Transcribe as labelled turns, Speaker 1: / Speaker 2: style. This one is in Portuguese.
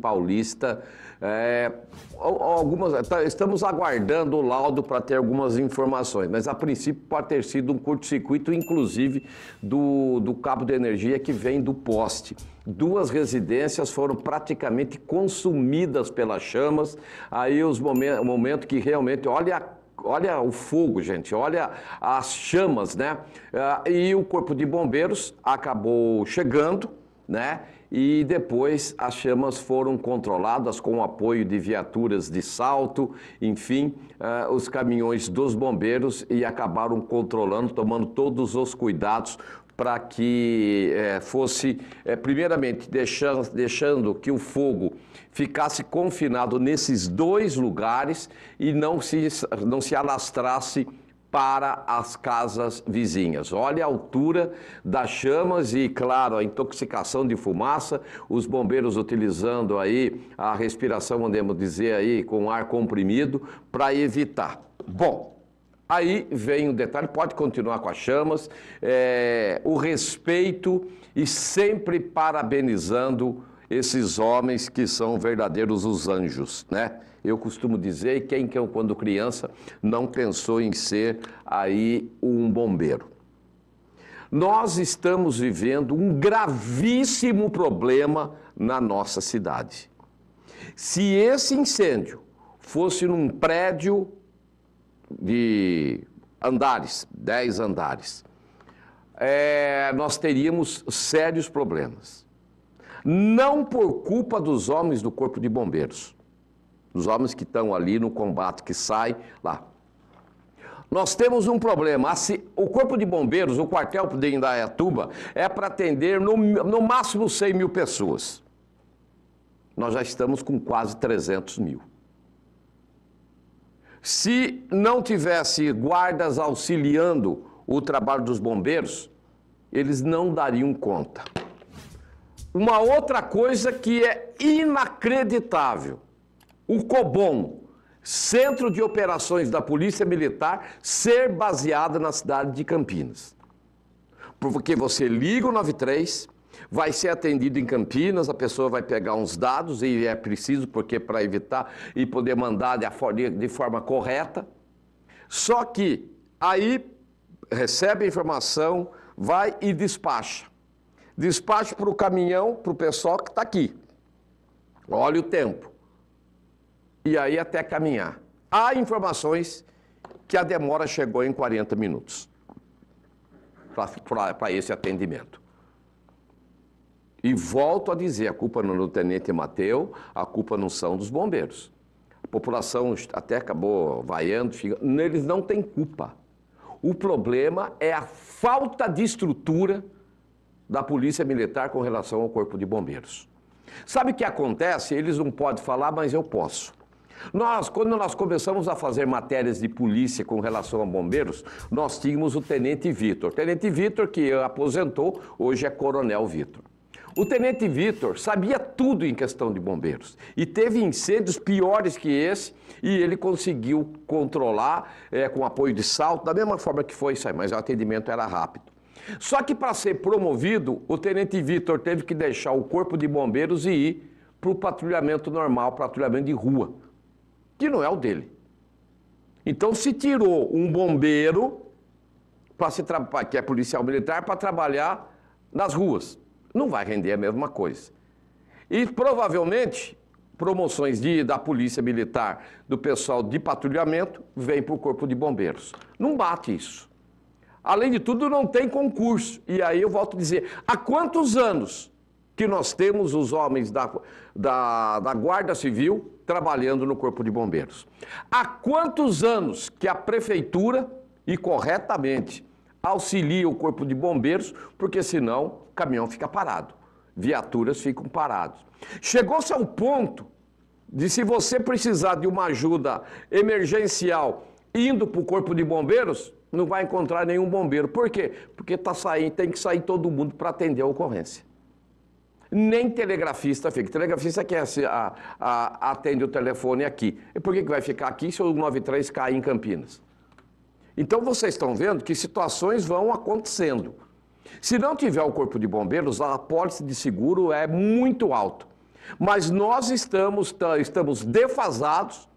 Speaker 1: paulista. É, algumas, tá, estamos aguardando o laudo para ter algumas informações, mas a princípio pode ter sido um curto-circuito, inclusive do, do cabo de energia que vem do poste. Duas residências foram praticamente consumidas pelas chamas. Aí os momentos momento que realmente, olha a olha o fogo, gente, olha as chamas, né? Ah, e o corpo de bombeiros acabou chegando, né? e depois as chamas foram controladas com o apoio de viaturas de salto, enfim, uh, os caminhões dos bombeiros e acabaram controlando, tomando todos os cuidados para que eh, fosse, eh, primeiramente, deixando, deixando que o fogo ficasse confinado nesses dois lugares e não se, não se alastrasse para as casas vizinhas. Olha a altura das chamas e, claro, a intoxicação de fumaça, os bombeiros utilizando aí a respiração, podemos dizer aí, com ar comprimido para evitar. Bom, Aí vem o detalhe, pode continuar com as chamas, é, o respeito e sempre parabenizando esses homens que são verdadeiros os anjos, né? Eu costumo dizer, e quem que eu, quando criança, não pensou em ser aí um bombeiro? Nós estamos vivendo um gravíssimo problema na nossa cidade. Se esse incêndio fosse num prédio de andares, 10 andares, é, nós teríamos sérios problemas não por culpa dos homens do Corpo de Bombeiros, dos homens que estão ali no combate, que sai lá. Nós temos um problema. O Corpo de Bombeiros, o quartel de Indaiatuba, é para atender no, no máximo 100 mil pessoas. Nós já estamos com quase 300 mil. Se não tivesse guardas auxiliando o trabalho dos bombeiros, eles não dariam conta. Uma outra coisa que é inacreditável: o COBOM, Centro de Operações da Polícia Militar, ser baseado na cidade de Campinas. Porque você liga o 93, vai ser atendido em Campinas, a pessoa vai pegar uns dados, e é preciso, porque para evitar e poder mandar de forma correta. Só que aí recebe a informação, vai e despacha. Despacho para o caminhão, para o pessoal que está aqui. Olha o tempo. E aí até caminhar. Há informações que a demora chegou em 40 minutos para esse atendimento. E volto a dizer, a culpa não é do Tenente Mateu, a culpa não são dos bombeiros. A população até acabou vaiando, xingando. eles não têm culpa. O problema é a falta de estrutura da Polícia Militar com relação ao Corpo de Bombeiros. Sabe o que acontece? Eles não podem falar, mas eu posso. Nós, quando nós começamos a fazer matérias de polícia com relação a bombeiros, nós tínhamos o Tenente Vitor. Tenente Vitor, que aposentou, hoje é Coronel Vitor. O Tenente Vitor sabia tudo em questão de bombeiros e teve incêndios piores que esse e ele conseguiu controlar é, com apoio de salto, da mesma forma que foi isso aí, mas o atendimento era rápido. Só que para ser promovido, o tenente Vitor teve que deixar o corpo de bombeiros e ir para o patrulhamento normal, patrulhamento de rua, que não é o dele. Então se tirou um bombeiro para se que é policial militar para trabalhar nas ruas. Não vai render a mesma coisa. E provavelmente promoções de, da polícia militar, do pessoal de patrulhamento, vem para o corpo de bombeiros. Não bate isso. Além de tudo, não tem concurso. E aí eu volto a dizer: há quantos anos que nós temos os homens da, da, da Guarda Civil trabalhando no Corpo de Bombeiros? Há quantos anos que a Prefeitura, e corretamente, auxilia o Corpo de Bombeiros, porque senão o caminhão fica parado, viaturas ficam paradas. Chegou-se ao ponto de se você precisar de uma ajuda emergencial indo para o Corpo de Bombeiros, não vai encontrar nenhum bombeiro. Por quê? Porque tá saindo, tem que sair todo mundo para atender a ocorrência. Nem telegrafista fica. Telegrafista quer se, a, a, atende o telefone aqui. E por que, que vai ficar aqui se o 93 cair em Campinas? Então vocês estão vendo que situações vão acontecendo. Se não tiver o corpo de bombeiros, a apólice de seguro é muito alto. Mas nós estamos, estamos defasados